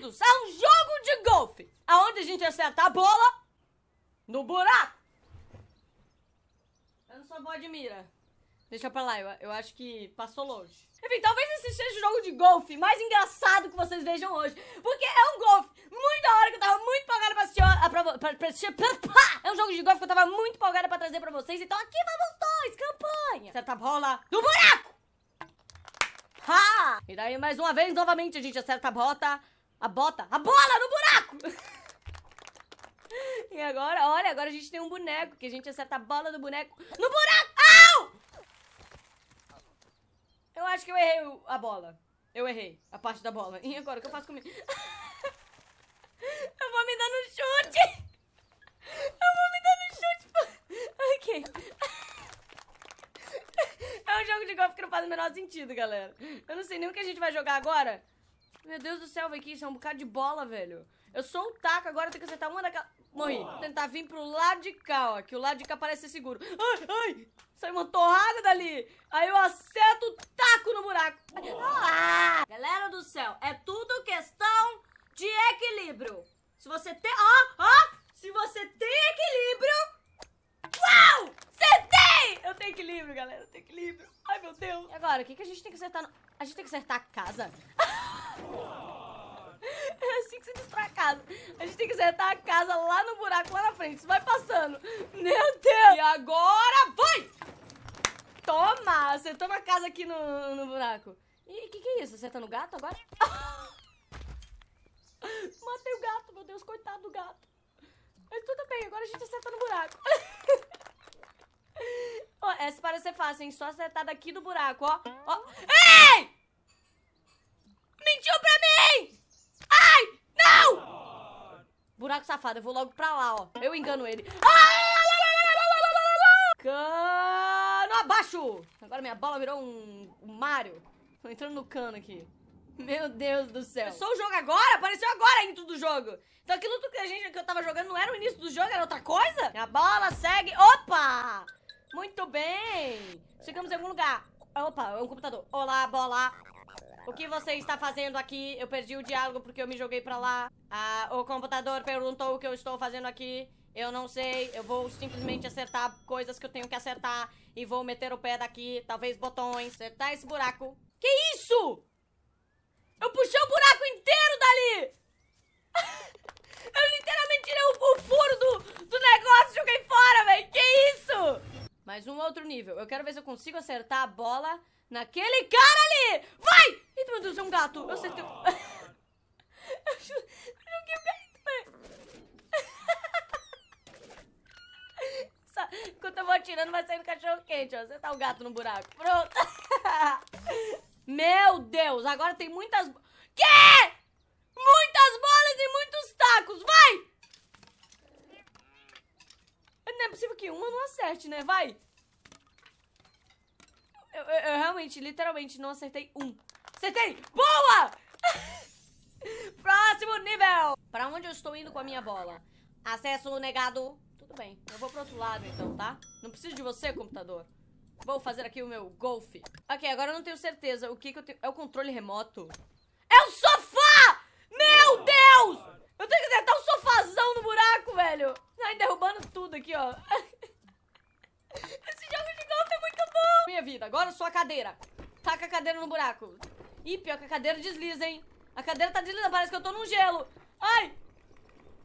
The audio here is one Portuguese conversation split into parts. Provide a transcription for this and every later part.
Unidos é um jogo de golfe, aonde a gente acerta a bola no buraco. Eu não sou boa de mira. Deixa pra lá, eu, eu acho que passou longe. Enfim, talvez esse seja o jogo de golfe mais engraçado que vocês vejam hoje. Porque é um golfe muito da hora que eu tava muito empolgada pra assistir. Pra, pra, pra, pra, é um jogo de golfe que eu tava muito empolgada pra trazer pra vocês. Então aqui vamos dois, campanha. Acerta a bola no buraco. Ha! E daí mais uma vez, novamente, a gente acerta a bota a bota, a bola no buraco! e agora, olha, agora a gente tem um boneco, que a gente acerta a bola do boneco no buraco! Au! Eu acho que eu errei a bola. Eu errei a parte da bola. E agora, o que eu faço comigo? eu vou me dando chute! Eu vou me dando chute! ok. É um jogo de golfe que não faz o menor sentido, galera. Eu não sei nem o que a gente vai jogar agora. Meu Deus do céu, vem aqui, isso é um bocado de bola, velho. Eu sou um taco, agora eu tenho que acertar uma daquela... Morri. Vou tentar vir pro lado de cá, ó, que o lado de cá parece ser seguro. Ai, ai, sai uma torrada dali. Aí eu acerto o taco no buraco. Ah! Galera do céu, é tudo questão de equilíbrio. Se você tem... Ó, ó, se você tem equilíbrio... Uau! acertei. Eu tenho equilíbrio, galera, eu tenho equilíbrio. Ai, meu Deus. E agora, o que, que a gente tem que acertar? No... A gente tem que acertar a casa? É assim que se destrói a casa. A gente tem que acertar a casa lá no buraco, lá na frente. Isso vai passando. Meu Deus! E agora vai! Toma! Acertou uma casa aqui no, no buraco. E o que, que é isso? Acertando o gato agora? Matei o gato, meu Deus, coitado do gato. Mas tudo bem, agora a gente acerta no buraco. oh, essa parece ser fácil, hein? Só acertar daqui do buraco, ó. ó. Ei! mentiu pra mim! Ai! Não! Buraco safado, eu vou logo pra lá, ó. Eu engano ele. Cano abaixo! Agora minha bola virou um, um Mario. Tô entrando no cano aqui. Meu Deus do céu. Começou o jogo agora? Apareceu agora dentro do jogo. Então aquilo que a gente que eu tava jogando não era o início do jogo, era outra coisa? A bola segue. Opa! Muito bem! Chegamos em algum lugar. Opa, é um computador. Olá, bola. O que você está fazendo aqui? Eu perdi o diálogo porque eu me joguei pra lá. Ah, o computador perguntou o que eu estou fazendo aqui. Eu não sei, eu vou simplesmente acertar coisas que eu tenho que acertar e vou meter o pé daqui, talvez botões, acertar esse buraco. Que isso? Eu puxei o buraco inteiro dali! eu literalmente tirei o, furo do, do negócio e joguei fora, velho! Que isso? Mas um outro nível. Eu quero ver se eu consigo acertar a bola naquele cara ali! Vai! Ih, meu Deus, é um gato! Eu acertei. eu joguei o gato. Enquanto eu vou atirando, vai saindo cachorro quente, ó. Acertar o gato no buraco. Pronto! meu Deus, agora tem muitas. Que? Muitas bolas e muitas. é possível que uma não acerte, né? Vai! Eu, eu, eu realmente, literalmente, não acertei um. Acertei! Boa! Próximo nível! Pra onde eu estou indo com a minha bola? Acesso negado. Tudo bem, eu vou pro outro lado então, tá? Não preciso de você, computador. Vou fazer aqui o meu golfe. Ok, agora eu não tenho certeza. O que que eu tenho... É o controle remoto? É o sofá! Meu Deus! Eu tenho que acertar um sofazão no buraco, velho! sai tá derrubando tudo aqui, ó. Esse jogo de golfe é muito bom. Minha vida, agora sua cadeira. Taca a cadeira no buraco. Ih, pior que a cadeira desliza, hein? A cadeira tá deslizando, parece que eu tô num gelo. Ai!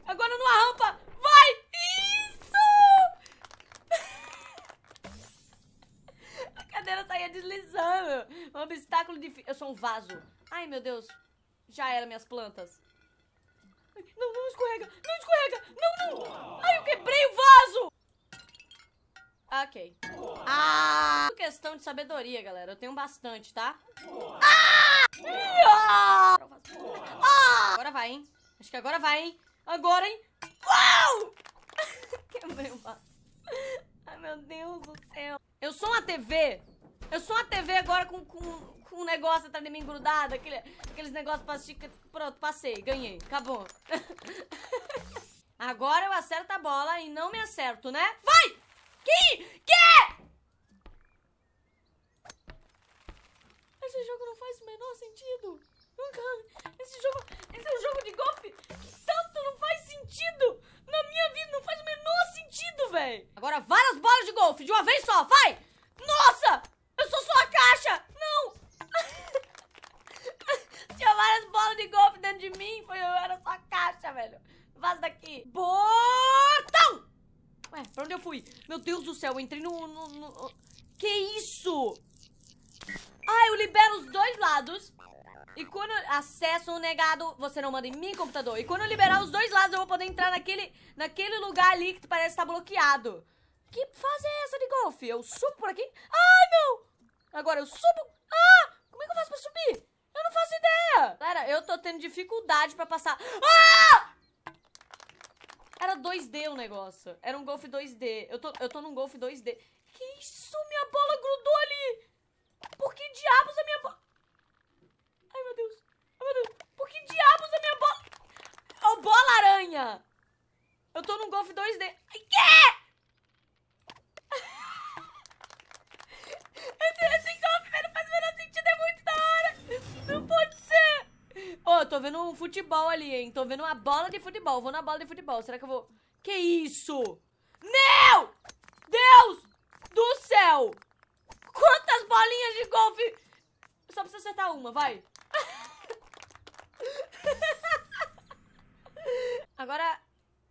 Agora numa rampa. Vai! Isso! a cadeira saía tá deslizando. É um obstáculo difícil. Eu sou um vaso. Ai, meu Deus. Já era minhas plantas. Não, não escorrega! Não escorrega! Não, não! Ai, eu quebrei o vaso! Ah, ok. Ah! Questão de sabedoria, galera. Eu tenho bastante, tá? Ah! ah! Agora vai, hein? Acho que agora vai, hein? Agora, hein? Uau! Quebrei o vaso. Ai, meu Deus do céu. Eu sou uma TV. Eu sou uma TV agora com... com com um negócio atrás de mim grudado, aquele, aqueles negócios pra assistir. Pronto, passei, ganhei, acabou. Agora eu acerto a bola e não me acerto, né? Vai! Que? Que? Esse jogo não faz o menor sentido. Nunca. Esse jogo, esse é um jogo de golfe que tanto não faz sentido na minha vida. Não faz o menor sentido, velho. Agora várias bolas de golfe de uma vez só, vai! Nossa! dentro de mim. Foi, eu era só caixa, velho. Vaza daqui. botão Ué, pra onde eu fui? Meu Deus do céu, eu entrei no... no, no... Que isso? Ah, eu libero os dois lados. E quando acesso negado, você não manda em mim, computador. E quando eu liberar os dois lados, eu vou poder entrar naquele, naquele lugar ali que parece estar tá bloqueado. Que fase é essa de golfe? Eu subo por aqui? Ai, meu! Agora eu subo... Ah! Como é que eu faço pra subir? Eu não faço ideia! eu tô tendo dificuldade pra passar. Ah! Era 2D o negócio. Era um golfe 2D. Eu tô, eu tô num golfe 2D. Que isso? Minha bola grudou ali! Por que diabos a minha bola... Ai, meu Deus. Ai, meu Deus. Por que diabos a minha bola... Ô, oh, bola aranha! Eu tô num golfe 2D. Ai, que? tô vendo um futebol ali, hein? Tô vendo uma bola de futebol. Vou na bola de futebol. Será que eu vou... Que isso? Meu! Deus do céu! Quantas bolinhas de golfe... Só precisa acertar uma, vai. Agora, o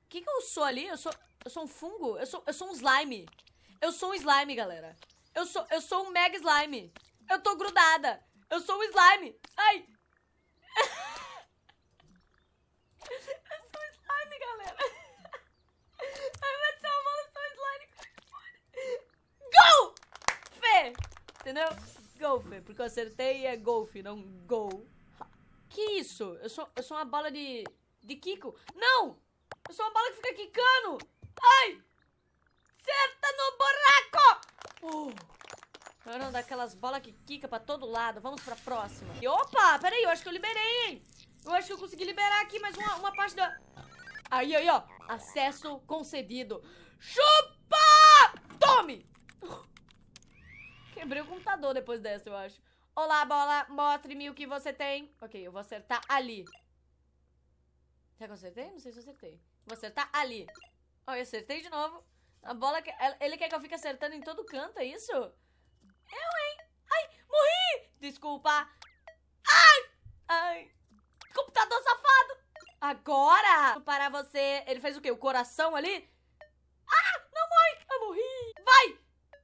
que, que eu sou ali? Eu sou, eu sou um fungo? Eu sou, eu sou um slime. Eu sou um slime, galera. Eu sou, eu sou um mega slime. Eu tô grudada. Eu sou um slime. Ai, Eu sou slime, galera. Ai, meu Deus do céu, eu sou slime. Go! Fê! Entendeu? Go, Fê. Porque eu acertei e é golfe, não go. Que isso? Eu sou, eu sou uma bola de... De Kiko? Não! Eu sou uma bola que fica quicando! Ai! Certa no buraco! Oh. Eu não, daquelas bolas que quica pra todo lado. Vamos pra próxima. E, opa, peraí, eu acho que eu liberei, hein? Eu acho que eu consegui liberar aqui mais uma, uma parte da... Aí, aí, ó. Acesso concedido. Chupa! Tome! Quebrei o computador depois dessa, eu acho. Olá, bola. Mostre-me o que você tem. Ok, eu vou acertar ali. Será que eu acertei? Não sei se eu acertei. Vou acertar ali. Ó, oh, eu acertei de novo. A bola... Ele quer que eu fique acertando em todo canto, é isso? Eu, hein? Ai, morri! Desculpa. Ai! Ai! computador safado! Agora, para você... Ele fez o quê? O coração ali? Ah! Não morre! Eu morri! Vai!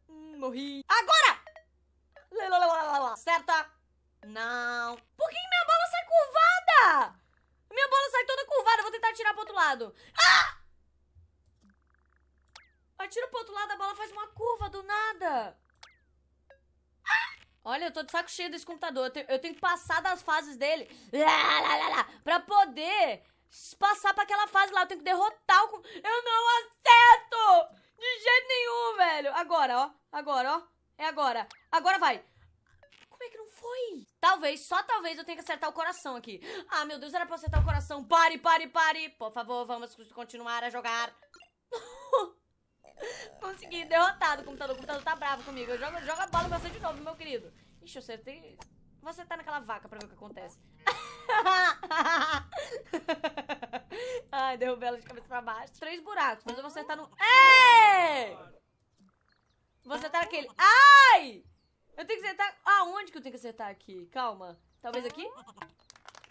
Hum, morri. Agora! Certa! Não. Por que minha bola sai curvada? Minha bola sai toda curvada. Eu vou tentar tirar pro outro lado. Ah! Atira pro outro lado, a bola faz uma curva do nada. Olha, eu tô de saco cheio desse computador. Eu tenho, eu tenho que passar das fases dele lá, lá, lá, lá, pra poder passar pra aquela fase lá. Eu tenho que derrotar o. Eu não acerto! De jeito nenhum, velho! Agora, ó. Agora, ó. É agora. Agora vai. Como é que não foi? Talvez, só talvez eu tenha que acertar o coração aqui. Ah, meu Deus, era pra acertar o coração. Pare, pare, pare. Por favor, vamos continuar a jogar. consegui derrotado. O computador, o computador tá bravo comigo. Joga, joga a bola pra você de novo, meu querido. Ixi, você tem... Você tá naquela vaca pra ver o que acontece. Ai, derrubei ela de cabeça pra baixo. Três buracos, mas eu vou acertar no... Ei! Você tá aquele. Ai! Eu tenho que acertar... Aonde ah, que eu tenho que acertar aqui? Calma. Talvez aqui?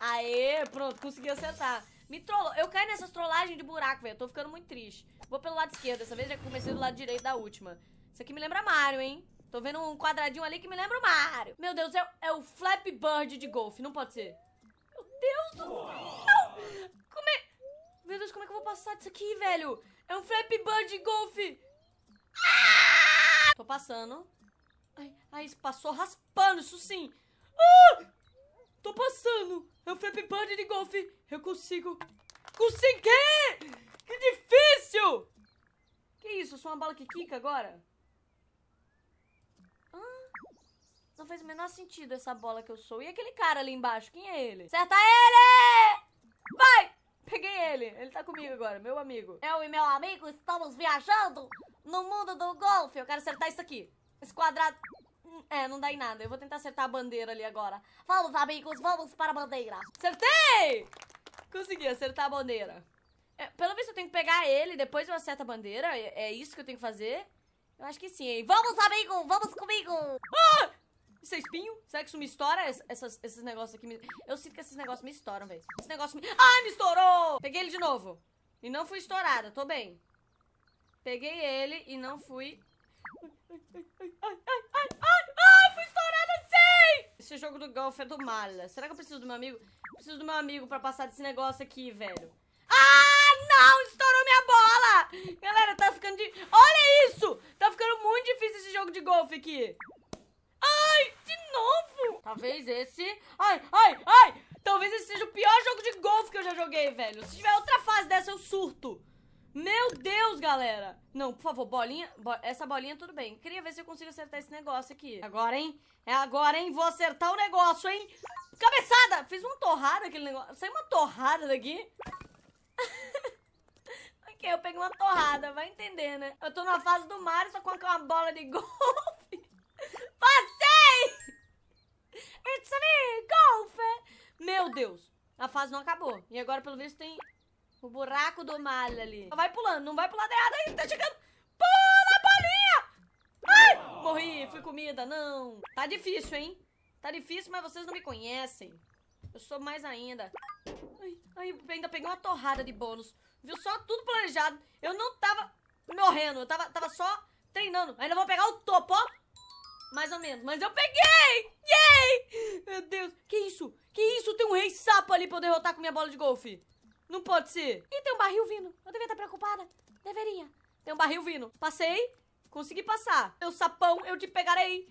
Aê, pronto, consegui acertar. Me trollou. Eu caí nessas trollagens de buraco, velho. Tô ficando muito triste. Vou pelo lado esquerdo. Dessa vez já comecei do lado direito da última. Isso aqui me lembra Mario, hein? Tô vendo um quadradinho ali que me lembra o Mario. Meu Deus, é, é o Flap Bird de golfe. Não pode ser. Meu Deus do céu! Como é... Meu Deus, como é que eu vou passar disso aqui, velho? É um Flap Bird de golfe. Ah! Tô passando. Ai, ai, isso passou raspando, isso sim. Ah! Tô passando! É o Flip Bird de golfe! Eu consigo! Consegui! Que difícil! Que isso? Sou uma bala que quica agora? Ah, não faz o menor sentido essa bola que eu sou. E aquele cara ali embaixo? Quem é ele? Acerta ele! Vai! Peguei ele. Ele tá comigo agora, meu amigo. Eu e meu amigo estamos viajando no mundo do golfe. Eu quero acertar isso aqui. Esse quadrado é, não dá em nada. Eu vou tentar acertar a bandeira ali agora. Vamos, amigos, vamos para a bandeira. Acertei! Consegui acertar a bandeira. É, pelo visto, eu tenho que pegar ele, depois eu acerto a bandeira. É, é isso que eu tenho que fazer? Eu acho que sim. Vamos, amigo, vamos comigo! Ah! Isso é espinho? Será que isso me estoura? Essas, esses negócios aqui me... Eu sinto que esses negócios me estouram, velho. Esse negócio me... Ai, me estourou! Peguei ele de novo. E não fui estourada, tô bem. Peguei ele e não fui... Ai, ai, ai, ai, ai esse jogo do golfe é do mala. Será que eu preciso do meu amigo? Eu preciso do meu amigo pra passar desse negócio aqui, velho. Ah, não! Estourou minha bola! Galera, tá ficando de... Olha isso! Tá ficando muito difícil esse jogo de golfe aqui. Ai, de novo! Talvez esse... Ai, ai, ai! Talvez esse seja o pior jogo de golfe que eu já joguei, velho. Se tiver outra fase dessa, eu surto. Meu Deus, galera! Não, por favor, bolinha. Bo essa bolinha, tudo bem. Queria ver se eu consigo acertar esse negócio aqui. Agora, hein? É agora, hein? Vou acertar o negócio, hein? Cabeçada! Fiz uma torrada aquele negócio. Saiu uma torrada daqui. ok, eu peguei uma torrada. Vai entender, né? Eu tô na fase do Mario, só com uma bola de golfe. Passei! It's me, golfe! Meu Deus. A fase não acabou. E agora, pelo visto, tem o buraco do mal ali. Vai pulando, não vai pular de errado aí, tá chegando. Pula, bolinha! Ai! Morri, fui comida, não. Tá difícil, hein? Tá difícil, mas vocês não me conhecem. Eu sou mais ainda. Ai, ai, ainda peguei uma torrada de bônus. Viu só tudo planejado. Eu não tava morrendo, eu tava, tava só treinando. Ainda vou pegar o topo, ó. Mais ou menos, mas eu peguei! Yay! Meu Deus, que isso? Que isso? Tem um rei sapo ali pra eu derrotar com minha bola de golfe. Não pode ser. E tem um barril vindo. Eu devia estar preocupada. Deveria. Tem um barril vindo. Passei. Consegui passar. Meu sapão, eu te pegarei.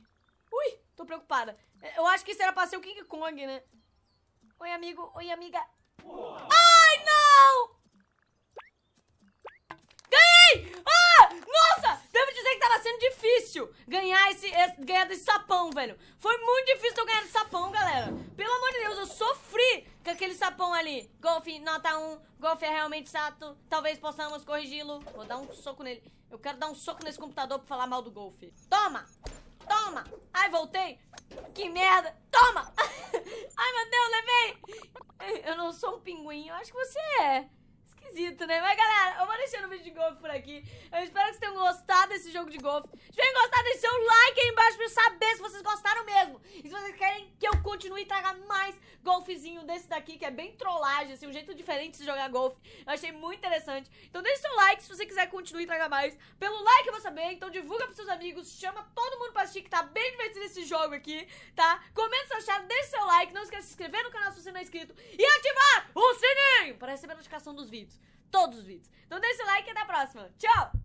Ui, tô preocupada. Eu acho que isso era pra ser o King Kong, né? Oi, amigo. Oi, amiga. Ai, não! sendo difícil ganhar esse, esse, ganhar desse sapão, velho. Foi muito difícil eu ganhar desse sapão, galera. Pelo amor de Deus, eu sofri com aquele sapão ali. Golf, nota 1. Golf é realmente chato. Talvez possamos corrigi-lo. Vou dar um soco nele. Eu quero dar um soco nesse computador pra falar mal do Golf. Toma! Toma! Ai, voltei! Que merda! Toma! Ai, meu Deus, levei! Eu não sou um pinguim. Eu acho que você é esquisito, né? Mas, galera, eu vou deixando o vídeo de golfe por aqui. Eu espero que vocês tenham gostado desse jogo de golfe. Se tiverem gostado, deixem um like aí embaixo pra eu saber se vocês gostaram mesmo. E se vocês querem que eu continue e traga mais golfezinho desse daqui, que é bem trollagem, assim, um jeito diferente de jogar golfe. Eu achei muito interessante. Então deixe seu like se você quiser continuar e traga mais. Pelo like eu vou saber, então divulga pros seus amigos, chama todo mundo pra assistir, que tá bem divertido esse jogo aqui, tá? Comenta se achar, deixe seu like, não esquece de se inscrever no canal se você não é inscrito e ativar o sininho para receber a notificação dos vídeos. Todos os vídeos. Então deixa o like e até a próxima. Tchau!